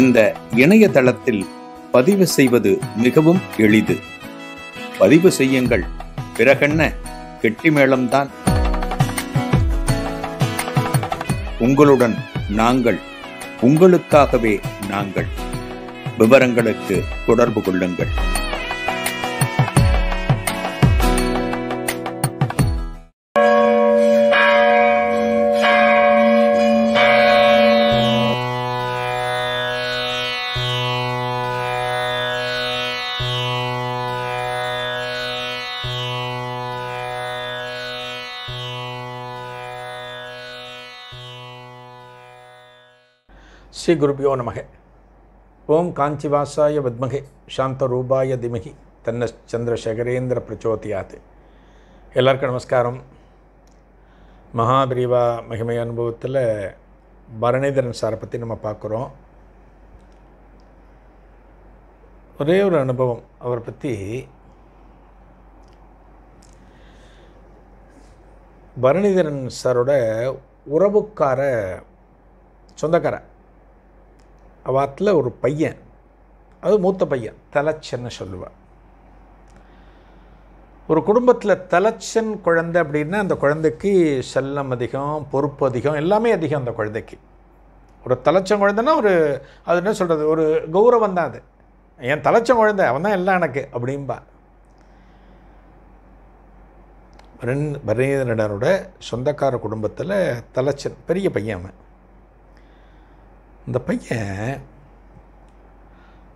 இந்த இணையதளத்தில் பதிவு செய்வது மிகவும் எளிது பதிவு செய்யுங்கள் பிறகென்ன கெட்டிமேளம்தான் உங்களுடன் நாங்கள் உங்களுக்காகவே நாங்கள் விவரங்களுக்கு தொடர்பு கொள்ளுங்கள் ஸ்ரீ குருபியோ நமக ஓம் காஞ்சிவாசாய சாந்த சாந்தரூபாய திமகி தன்ன சந்திரசேகரேந்திர பிரச்சோதியாத் எல்லாருக்கும் நமஸ்காரம் மகாபிரிவா மகிமை அனுபவத்தில் பரணிதரன் சாரை பற்றி நம்ம பார்க்குறோம் ஒரே ஒரு அனுபவம் அவரை பற்றி பரணிதரன் சாரோட உறவுக்கார சொந்தக்காரன் அவாத்தில் ஒரு பையன் அது மூத்த பையன் தலைச்சன்னு சொல்லுவாள் ஒரு குடும்பத்தில் தலச்சன் குழந்தை அப்படின்னா அந்த குழந்தைக்கு செல்லம் அதிகம் பொறுப்பு அதிகம் எல்லாமே அதிகம் அந்த குழந்தைக்கு ஒரு தலச்சம் குழந்தைன்னா ஒரு அது என்ன சொல்கிறது ஒரு கௌரவம் தான் அது என் தலைச்சம் குழந்தை அவன் தான் எல்லாம் எனக்கு அப்படின்பா பரணிதரனோட சொந்தக்கார குடும்பத்தில் தலைச்சன் பெரிய பையன் அவன் இந்த பையன்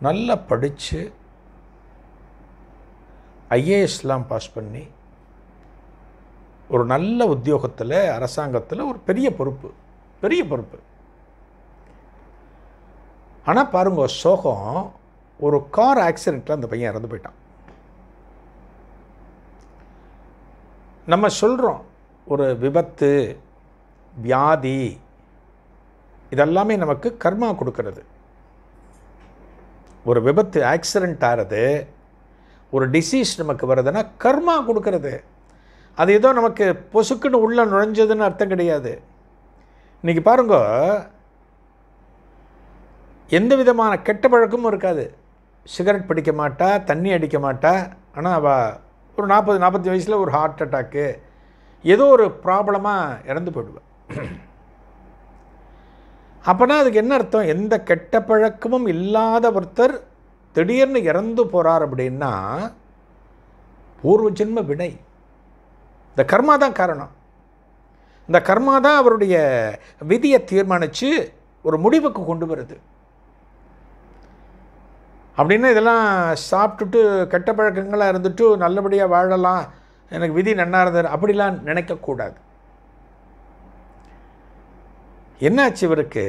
நல்லா படித்து ஐஏஎஸ்லாம் பாஸ் பண்ணி ஒரு நல்ல உத்தியோகத்தில் அரசாங்கத்தில் ஒரு பெரிய பொறுப்பு பெரிய பொறுப்பு ஆனால் பாருங்க சோகம் ஒரு கார் ஆக்சிடெண்ட்டில் அந்த பையன் இறந்து போயிட்டான் நம்ம சொல்கிறோம் ஒரு விபத்து வியாதி இதெல்லாமே நமக்கு கர்மா கொடுக்கறது ஒரு விபத்து ஆக்சிடெண்ட் ஆகிறது ஒரு டிசீஸ் நமக்கு வருதுன்னா கர்மா கொடுக்கறது அது ஏதோ நமக்கு பொசுக்குன்னு உள்ளே நுழைஞ்சதுன்னு அர்த்தம் கிடையாது இன்றைக்கி பாருங்க எந்த விதமான கெட்ட பழக்கமும் இருக்காது சிகரெட் பிடிக்க மாட்டா தண்ணி அடிக்க மாட்டா ஆனால் அவள் ஒரு நாற்பது நாற்பத்தி வயசில் ஒரு ஹார்ட் அட்டாக்கு ஏதோ ஒரு ப்ராப்ளமாக இறந்து போயிடுவேன் அப்போனா அதுக்கு என்ன அர்த்தம் எந்த கெட்ட பழக்கமும் இல்லாத ஒருத்தர் திடீர்னு இறந்து போகிறார் அப்படின்னா பூர்வ ஜென்ம வினை இந்த கர்மா தான் காரணம் இந்த கர்மா தான் அவருடைய விதியை தீர்மானித்து ஒரு முடிவுக்கு கொண்டு வருது அப்படின்னா இதெல்லாம் சாப்பிட்டுட்டு கெட்ட பழக்கங்களாக இருந்துட்டு நல்லபடியாக வாழலாம் எனக்கு விதி நன்னாக இருந்தது அப்படிலாம் நினைக்கக்கூடாது என்னாச்சு இவருக்கு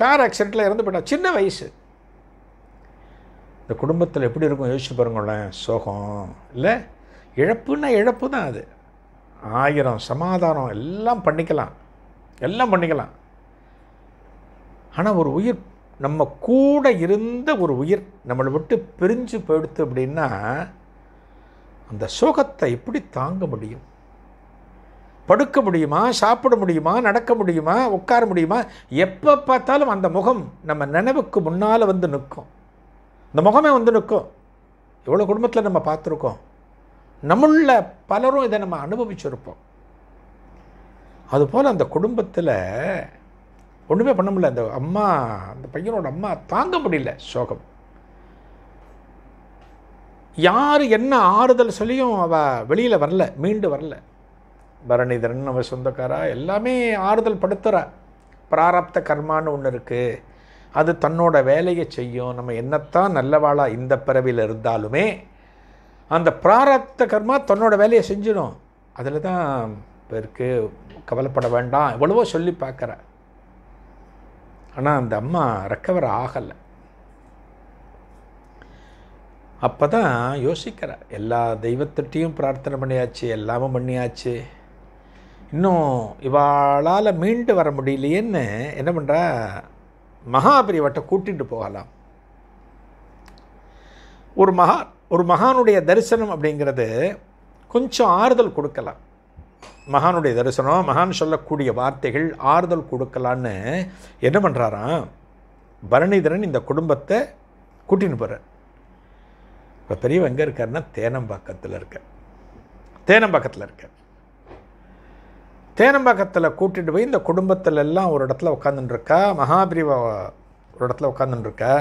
கார் ஆக்சிடெண்ட்டில் இறந்து போயிட்டான் சின்ன வயசு இந்த குடும்பத்தில் எப்படி இருக்கும் யோசிச்சு பாருங்களேன் சோகம் இல்லை இழப்புன்னா இழப்பு தான் அது ஆயிரம் சமாதானம் எல்லாம் பண்ணிக்கலாம் எல்லாம் பண்ணிக்கலாம் ஆனால் ஒரு உயிர் நம்ம கூட இருந்த ஒரு உயிர் நம்மளை விட்டு பிரிஞ்சு போயிடுத்து அப்படின்னா அந்த சோகத்தை எப்படி தாங்க முடியும் படுக்க முடியுமா சாப்பிட முடியுமா நடக்க முடியுமா உட்கார முடியுமா எப்போ பார்த்தாலும் அந்த முகம் நம்ம நினைவுக்கு முன்னால் வந்து நிற்கும் இந்த முகமே வந்து நிற்கும் இவ்வளோ குடும்பத்தில் நம்ம பார்த்துருக்கோம் நம்மள பலரும் இதை நம்ம அனுபவிச்சிருப்போம் அதுபோல் அந்த குடும்பத்தில் ஒன்றுமே பண்ண முடியல அந்த அம்மா அந்த பையனோட அம்மா தாங்க முடியல சோகம் யார் என்ன ஆறுதல் சொல்லியும் அவள் வெளியில் வரல மீண்டு வரல பரணிதரன் நம்ம சொந்தக்காரா எல்லாமே ஆறுதல் படுத்துகிற பிராரப்த கர்மான்னு ஒன்று இருக்குது அது தன்னோட வேலையை செய்யும் நம்ம என்னத்தான் நல்லவாளாக இந்த பிறவியில் இருந்தாலுமே அந்த பிராரப்த கர்மா தன்னோட வேலையை செஞ்சிடும் அதில் தான் இப்போ இருக்குது கவலைப்பட வேண்டாம் எவ்வளவோ சொல்லி பார்க்குற ஆனால் அந்த அம்மா ரெக்கவர் ஆகலை அப்போ தான் யோசிக்கிற எல்லா தெய்வத்திட்டையும் பிரார்த்தனை பண்ணியாச்சு எல்லாமும் பண்ணியாச்சு இன்னும் இவாளால் மீண்டு வர முடியலையேன்னு என்ன பண்ணுறா மகாபிரிவட்டை கூட்டிகிட்டு போகலாம் ஒரு மகா ஒரு மகானுடைய தரிசனம் அப்படிங்கிறது கொஞ்சம் ஆறுதல் கொடுக்கலாம் மகானுடைய தரிசனம் மகான் சொல்லக்கூடிய வார்த்தைகள் ஆறுதல் கொடுக்கலான்னு என்ன பண்ணுறாராம் பரணிதரன் இந்த குடும்பத்தை கூட்டின்னு போகிறார் இப்போ பெரியவன் எங்கே இருக்காருன்னா தேனம்பாக்கத்தில் இருக்க தேனம்பாக்கத்தில் இருக்கேன் தேனம்பாக்கத்தில் கூட்டிகிட்டு போய் இந்த குடும்பத்தில் எல்லாம் ஒரு இடத்துல உட்காந்துட்டுருக்கா மகாபிரிவா ஒரு இடத்துல உட்காந்துட்டுருக்கா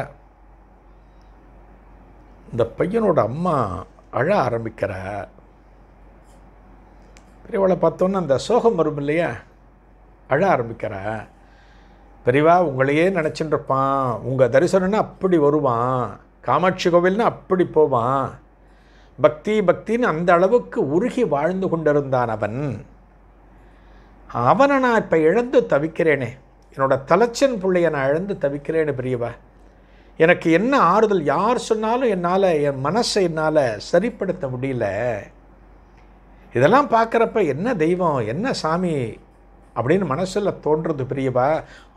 இந்த பையனோட அம்மா அழ ஆரம்பிக்கிற பெரியவளை பார்த்தோன்னா அந்த சோகம் வரும் இல்லையா அழ ஆரம்பிக்கிற பெரியவா உங்களையே நினச்சிட்டு இருப்பான் உங்கள் தரிசனம்னா அப்படி வருவான் காமாட்சி கோவில்னா அப்படி போவான் பக்தி பக்தின்னு அந்த அளவுக்கு உருகி வாழ்ந்து கொண்டிருந்தான் அவன் அவனை நான் இப்போ இழந்து தவிக்கிறேனே என்னோடய தலைச்சன் பிள்ளையை நான் இழந்து தவிக்கிறேன்னு பெரியவா எனக்கு என்ன ஆறுதல் யார் சொன்னாலும் என்னால் என் மனசை என்னால் சரிப்படுத்த முடியல இதெல்லாம் பார்க்குறப்ப என்ன தெய்வம் என்ன சாமி அப்படின்னு மனசில் தோன்றது பெரியவா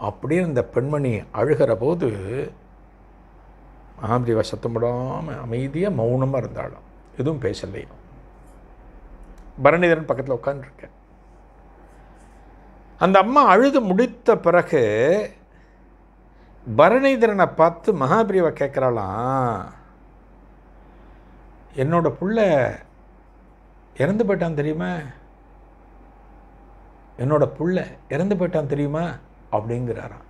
அப்படின்னு இந்த பெண்மணி அழுகிற போது ஆம்பிரிவா சத்தம் அமைதியாக மௌனமாக இருந்தாலும் எதுவும் பேசலையும் பரணிதரன் பக்கத்தில் உட்காந்துருக்கேன் அந்த அம்மா அழுது முடித்த பிறகு பரணிதரனை பார்த்து மகாபிரிவை கேட்குறாளாம் என்னோட புள்ள இறந்து போயிட்டான் தெரியுமா என்னோட புள்ள இறந்து போயிட்டான் தெரியுமா அப்படிங்கிறாராம்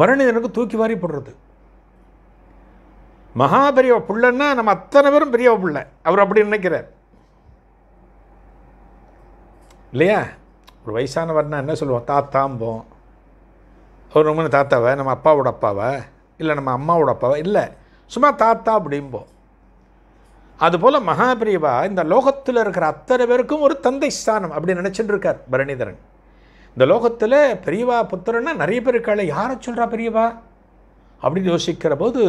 பரணிதனுக்கு தூக்கி வாரி போடுறது மகாபெரியவ புள்ளன்னா நம்ம அத்தனை பேரும் பெரியவ புள்ள அவர் அப்படி நினைக்கிறார் இல்லையா ஒரு வயசானவர்னால் என்ன சொல்லுவோம் தாத்தாம்போம் ஒரு உண்மையான தாத்தாவை நம்ம அப்பாவோட அப்பாவை இல்லை நம்ம அம்மாவோட அப்பாவை இல்லை சும்மா தாத்தா அப்படிம்போம் அதுபோல் மகாபிரிவா இந்த லோகத்தில் இருக்கிற அத்தனை பேருக்கும் ஒரு தந்தை ஸ்தானம் அப்படி நினச்சிட்டு இருக்கார் பரணிதரன் இந்த லோகத்தில் பெரியவா புத்திரன்னா நிறைய பேர் இருக்காள் யாரை சொல்கிறா பெரியவா அப்படின்னு யோசிக்கிற போது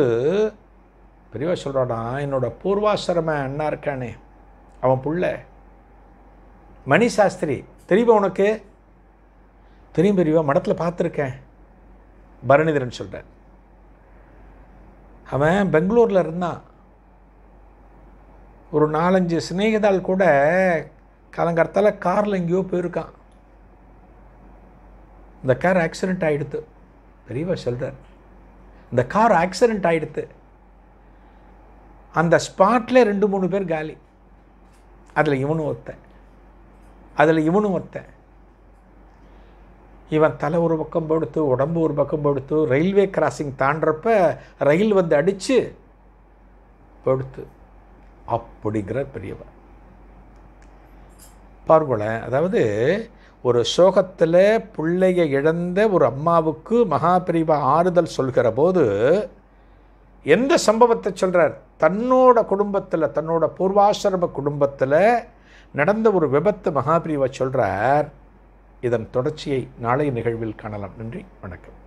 பெரியவா சொல்கிறாடா என்னோட பூர்வாசிரம அண்ணா இருக்கானே அவன் புள்ள மணி சாஸ்திரி தெரியுமா உனக்கு தெரியும் பெரியவா மடத்தில் பார்த்துருக்கேன் பரணிதரன் சொல்கிறேன் அவன் பெங்களூரில் இருந்தான் ஒரு நாலஞ்சு சிநேகிதால் கூட கலங்கரத்தால் காரில் எங்கேயோ போயிருக்கான் இந்த கார் ஆக்சிடெண்ட் ஆகிடுத்து பெரியவா சொல்கிறார் இந்த கார் ஆக்சிடெண்ட் ஆகிடுத்து அந்த ஸ்பாட்டில் ரெண்டு மூணு பேர் காலி அதில் இவனும் ஒருத்தன் அதில் இவனும் ஒருத்தன் இவன் தலை ஒரு பக்கம் படுத்து உடம்பு ஒரு பக்கம் படுத்து ரயில்வே கிராசிங் தாண்டப்ப ரயில் வந்து அடித்து படுத்து அப்படிங்கிற பெரியவன் பார்க்கலேன் அதாவது ஒரு சோகத்தில் பிள்ளைய இழந்த ஒரு அம்மாவுக்கு மகாபிரிவா ஆறுதல் சொல்கிற போது எந்த சம்பவத்தை சொல்கிறார் தன்னோட குடும்பத்தில் தன்னோட பூர்வாசிரம குடும்பத்தில் நடந்த ஒரு விபத்து மகாபிரிவா சொல்கிறார் இதன் தொடர்ச்சியை நாளைய நிகழ்வில் காணலாம் நன்றி வணக்கம்